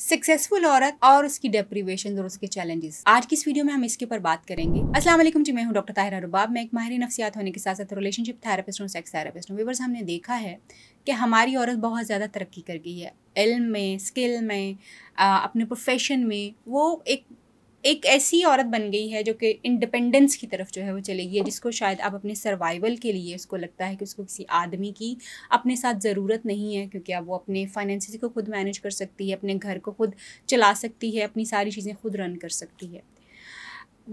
successful औरत और उसकी डेप्रीवेशन और उसके चैलेंजेस आज की इस वीडियो में हम इसके ऊपर बात करेंगे अस्सलाम वालेकुम जी मैं हूं डॉक्टर ताहिरा रुबाब मैं एक माहिर नफसियात होने के साथ साथ रिलेशनशिप थेरेपिस्ट और सेक्स थेरेपिस्ट हूँ वीवर्स हमने देखा है कि हमारी औरत बहुत ज़्यादा तरक्की कर गई है इल्म में स्किल में अपने प्रोफेशन में वो एक एक ऐसी औरत बन गई है जो कि इंडिपेंडेंस की तरफ जो है वो चले गई है जिसको शायद आप अपने सर्वाइवल के लिए उसको लगता है कि उसको किसी आदमी की अपने साथ ज़रूरत नहीं है क्योंकि अब वो अपने फाइनेंस को खुद मैनेज कर सकती है अपने घर को खुद चला सकती है अपनी सारी चीज़ें खुद रन कर सकती है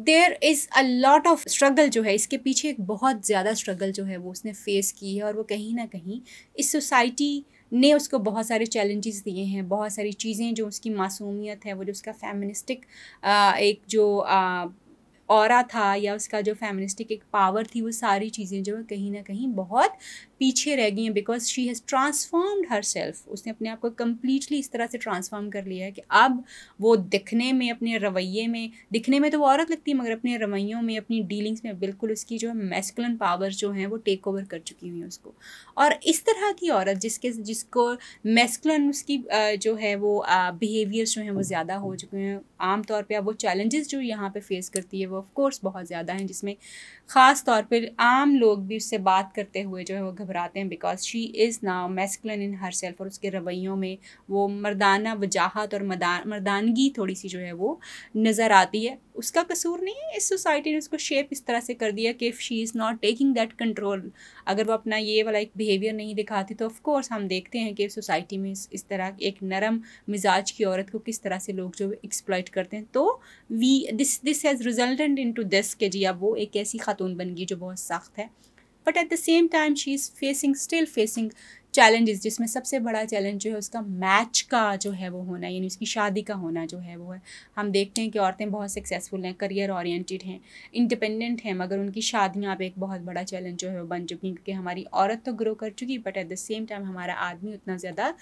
there is a lot of struggle जो है इसके पीछे एक बहुत ज़्यादा स्ट्रगल जो है वो उसने फेस की है और वो कहीं ना कहीं इस सोसाइटी ने उसको बहुत सारे चैलेंजेस दिए हैं बहुत सारी चीज़ें जो उसकी मासूमियत है वो जो उसका फेमिनिस्टिक एक जो और था या उसका जो फेमिनिस्टिक एक पावर थी वो सारी चीज़ें जो है कहीं ना कहीं बहुत पीछे रह गई हैं because she has transformed herself उसने अपने आप को कम्प्लीटली इस तरह से ट्रांसफॉर्म कर लिया है कि अब वो दिखने में अपने रवैये में दिखने में तो वो औरत लगती है मगर अपने रवैयों में अपनी डीलिंग्स में बिल्कुल उसकी जो है मेस्कुलन पावर जो हैं वो टेक ओवर कर चुकी हुई हैं उसको और इस तरह की औरत जिसके जिसको मेस्कुलन उसकी जो है वो बिहेवियर्स जो हैं वो ज़्यादा हो चुके हैं आमतौर पर अब वो चैलेंजेस जो यहाँ पर फेस करती है वो ऑफ कोर्स बहुत ज़्यादा हैं जिसमें ख़ास तौर पर आम लोग भी उससे बात करते हुए जो है वो घबराते हैं because she is now masculine in herself और उसके रवैयों में वो मर्दाना वजाहत और मर्दानगी थोड़ी सी जो है वो नज़र आती है उसका कसूर नहीं है इस सोसाइटी ने उसको शेप इस तरह से कर दिया कि if she is not taking that control अगर वो अपना ये वाला एक बिहेवियर नहीं दिखाती तो ऑफकोर्स हम देखते हैं कि सोसाइटी में इस, तरह एक नरम मिजाज की औरत को किस तरह से लोग जो एक्सप्लॉयट करते हैं तो we this this has resultant into this के जी अब वो एक ऐसी खातून बन गई जो बहुत सख्त है but at the same time she is facing still facing challenges जिसमें सबसे बड़ा चैलेंज जो है उसका मैच का जो है वो होना यानी उसकी शादी का होना जो है वो है हम देखते हैं कि औरतें बहुत सक्सेसफुल हैं करियर ओरिएंटेड हैं इंडिपेंडेंट हैं मगर उनकी शादियाँ पे एक बहुत बड़ा चैलेंज जो है वो बन चुकी हैं क्योंकि हमारी औरत तो ग्रो कर चुकी but at the same time हमारा आदमी उतना ज़्यादा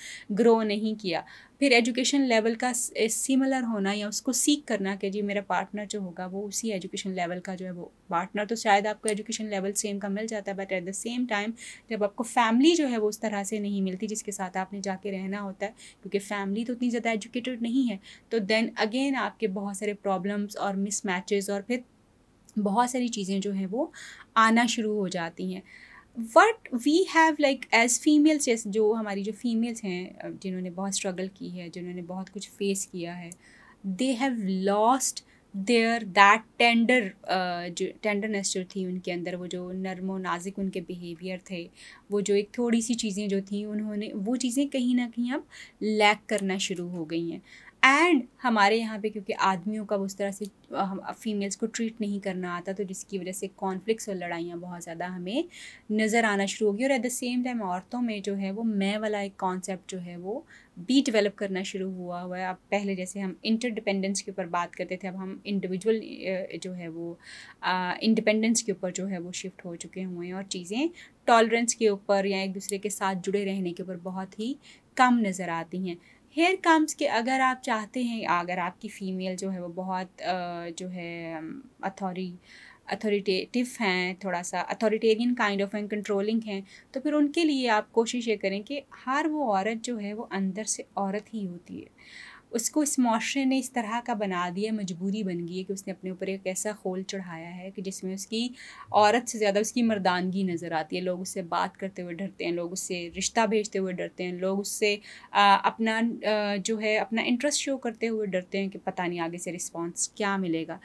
ग्रो नहीं किया फिर एजुकेशन लेवल का सिमिलर होना या उसको सीख करना कि जी मेरा पार्टनर जो होगा वो उसी एजुकेशन लेवल का जो है वो पार्टनर तो शायद आपको एजुकेशन लेवल सेम का मिल जाता है but at the same time जब आपको फैमिली जो है वो उस तरह से नहीं मिलती जिसके साथ आपने जाके रहना होता है क्योंकि फैमिली तो उतनी ज़्यादा एजुकेटेड नहीं है तो देन अगेन आपके बहुत सारे प्रॉब्लम्स और मिसमैचेस और फिर बहुत सारी चीज़ें जो हैं वो आना शुरू हो जाती हैं what we have like as females जैसे जो हमारी जो फीमेल्स हैं जिन्होंने बहुत स्ट्रगल की है जिन्होंने बहुत कुछ फेस किया है they have lost their that tender जो टेंडरनेस जो थी उनके अंदर वो जो नरमो नाजिक उनके बिहेवियर थे वो जो एक थोड़ी सी चीज़ें जो थी उन्होंने वो चीज़ें कहीं ना कहीं अब लैक करना शुरू हो गई हैं एंड हमारे यहाँ पे क्योंकि आदमियों का उस तरह से हम फीमेल्स को ट्रीट नहीं करना आता तो जिसकी वजह से कॉन्फ्लिक्स और लड़ाइयाँ बहुत ज़्यादा हमें नज़र आना शुरू होगी और एट द सेम टाइम औरतों में जो है वो मैं वाला एक कॉन्सेप्ट जो है वो भी डेवलप करना शुरू हुआ हुआ है अब पहले जैसे हम इंटरडिपेंडेंस के ऊपर बात करते थे अब हम इंडिविजुअल जो है वो इंडिपेंडेंस के ऊपर जो है वो शिफ्ट हो चुके हुए हैं और चीज़ें टॉलरेंस के ऊपर या एक दूसरे के साथ जुड़े रहने के ऊपर बहुत ही कम नज़र आती हैं हेयर कम्स के अगर आप चाहते हैं अगर आपकी फ़ीमेल जो है वो बहुत जो है अथॉरी अथॉरिटेटिव हैं थोड़ा सा authoritarian kind of and controlling हैं तो फिर उनके लिए आप कोशिश ये करें कि हर वो औरत जो है वो अंदर से औरत ही होती है उसको इस माशरे ने इस तरह का बना दिया मजबूरी बन गई है कि उसने अपने ऊपर एक ऐसा खोल चढ़ाया है कि जिसमें उसकी औरत से ज़्यादा उसकी मर्दानगी नज़र आती है लोग उससे बात करते हुए डरते हैं लोग उससे रिश्ता भेजते हुए डरते हैं लोग उससे अपना जो है अपना इंटरेस्ट शो करते हुए डरते हैं कि पता नहीं आगे से रिस्पॉन्स क्या मिलेगा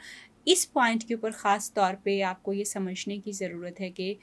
इस पॉइंट के ऊपर ख़ास तौर पर आपको ये समझने की ज़रूरत है कि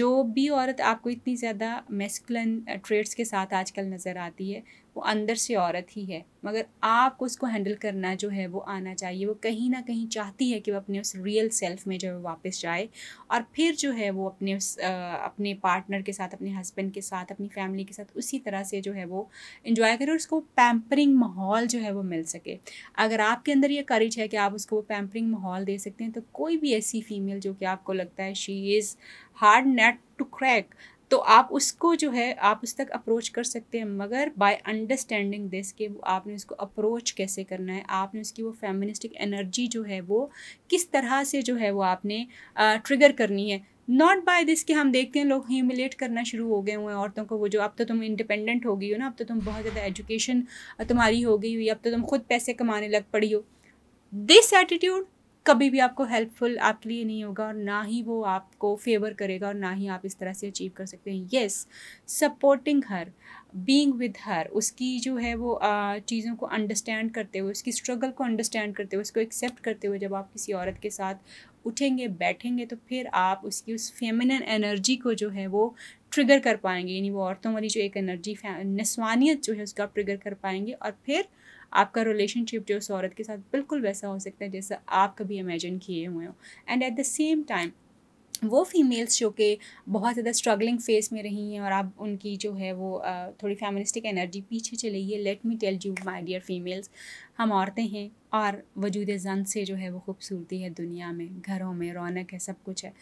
जो भी औरत आपको इतनी ज़्यादा मेस्कुलन ट्रेड्स के साथ आजकल नज़र आती है वो अंदर से औरत ही है मगर आपको उसको हैंडल करना जो है वो आना चाहिए वो कहीं ना कहीं चाहती है कि वो अपने उस रियल सेल्फ में जो है वापस जाए और फिर जो है वो अपने उस आ, अपने पार्टनर के साथ अपने हस्बैंड के साथ अपनी फैमिली के साथ उसी तरह से जो है वो इन्जॉय करे और उसको पैम्परिंग माहौल जो है वो मिल सके अगर आपके अंदर ये करेज है कि आप उसको वो पैम्परिंग माहौल दे सकते हैं तो कोई भी ऐसी फीमेल जो कि आपको लगता है she is hard nut to crack तो आप उसको जो है आप उस तक अप्रोच कर सकते हैं मगर बाय अंडरस्टैंडिंग दिस कि आपने उसको अप्रोच कैसे करना है आपने उसकी वो फेमिनिस्टिक एनर्जी जो है वो किस तरह से जो है वो आपने ट्रिगर करनी है नॉट बाय दिस कि हम देखते हैं लोग ह्यूमिलेट करना शुरू हो गए हुए हैं औरतों को वो जो अब तो तुम इंडिपेंडेंट हो गई हो ना अब तो तुम बहुत ज़्यादा एजुकेशन तुम्हारी हो गई हुई अब तो तुम खुद पैसे कमाने लग पड़ी हो दिस एटीट्यूड कभी भी आपको हेल्पफुल आपके लिए नहीं होगा और ना ही वो आपको फेवर करेगा और ना ही आप इस तरह से अचीव कर सकते हैं yes supporting her being with her उसकी जो है वो चीज़ों को अंडरस्टैंड करते हुए उसकी स्ट्रगल को अंडरस्टैंड करते हुए उसको एक्सेप्ट करते हुए जब आप किसी औरत के साथ उठेंगे बैठेंगे तो फिर आप उसकी उस फेमिनन एनर्जी को जो है वो ट्रिगर कर पाएंगे यानी वो औरतों वाली जो एक एनर्जी नस्वानियत जो है उसका ट्रिगर कर पाएंगे और फिर आपका रिलेशनशिप जो है उस औरत के साथ बिल्कुल वैसा हो सकता है जैसा आप कभी इमेजिन किए हुए हो and at the same time वो फीमेल्स जो कि बहुत ज़्यादा स्ट्रगलिंग फेस में रही हैं और आप उनकी जो है वो थोड़ी फेमिनिस्टिक एनर्जी पीछे चली है let me tell you my dear females हम औरतें हैं और वजूद जन से जो है वो खूबसूरती है दुनिया में घरों में रौनक है सब कुछ है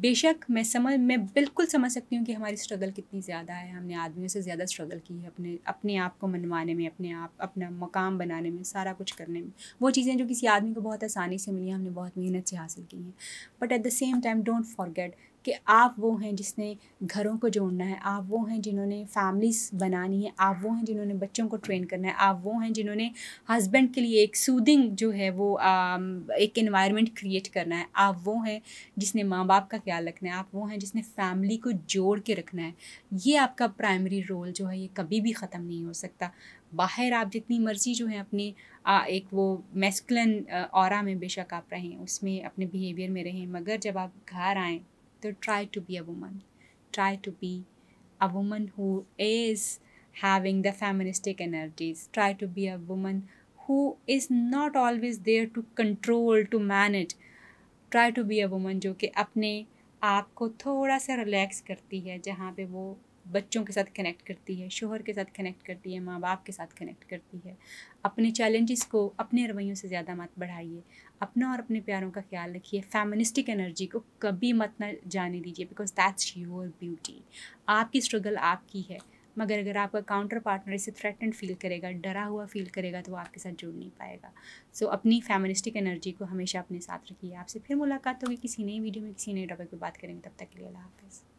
बेशक मैं समझ मैं बिल्कुल समझ सकती हूँ कि हमारी स्ट्रगल कितनी ज़्यादा है हमने आदमियों से ज़्यादा स्ट्रगल की है अपने अपने आप को मनवाने में अपने आप अपना मकाम बनाने में सारा कुछ करने में वो चीज़ें जो किसी आदमी को बहुत आसानी से मिली हमने बहुत मेहनत से हासिल की हैं but at the same time don't forget कि आप वो हैं जिसने घरों को जोड़ना है आप वो हैं जिन्होंने फैमिलीज बनानी है आप वो हैं जिन्होंने बच्चों को ट्रेन करना है आप वो हैं जिन्होंने हस्बैंड के लिए एक सूदिंग जो है वो आ, um, एक इन्वायरमेंट क्रिएट करना है आप वो हैं जिसने माँ बाप का ख्याल रखना है आप वो हैं जिसने फैमिली को जोड़ के रखना है ये आपका प्राइमरी रोल जो है ये कभी भी ख़त्म नहीं हो सकता बाहर आप जितनी मर्जी जो है अपनी आ, एक वो मेस्कुलन और में बेशक आप रहें उसमें अपने बिहेवियर में रहें मगर जब आप घर आएँ तो try to be a woman try to be a woman who is having the feministic energies try to be a woman who is not always there to control to manage try to be a woman जो कि अपने आप को थोड़ा सा relax करती है जहाँ पे वो बच्चों के साथ कनेक्ट करती है शोहर के साथ कनेक्ट करती है माँ बाप के साथ कनेक्ट करती है अपने चैलेंजेस को अपने रवैयों से ज़्यादा मत बढ़ाइए अपना और अपने प्यारों का ख्याल रखिए फैमिनिस्टिक एनर्जी को कभी मत ना जाने दीजिए बिकॉज दैट्स योर ब्यूटी आपकी स्ट्रगल आपकी है मगर अगर आपका काउंटर पार्टनर इसे थ्रेटन फील करेगा डरा हुआ फील करेगा तो वो आपके साथ जुड़ नहीं पाएगा सो so, अपनी फैमिनिस्टिक एनर्जी को हमेशा अपने साथ रखिए आपसे फिर मुलाकात होगी किसी नई वीडियो में किसी नए टॉपिक पर बात करेंगे तब तक के लिए अल्लाह हाफिज़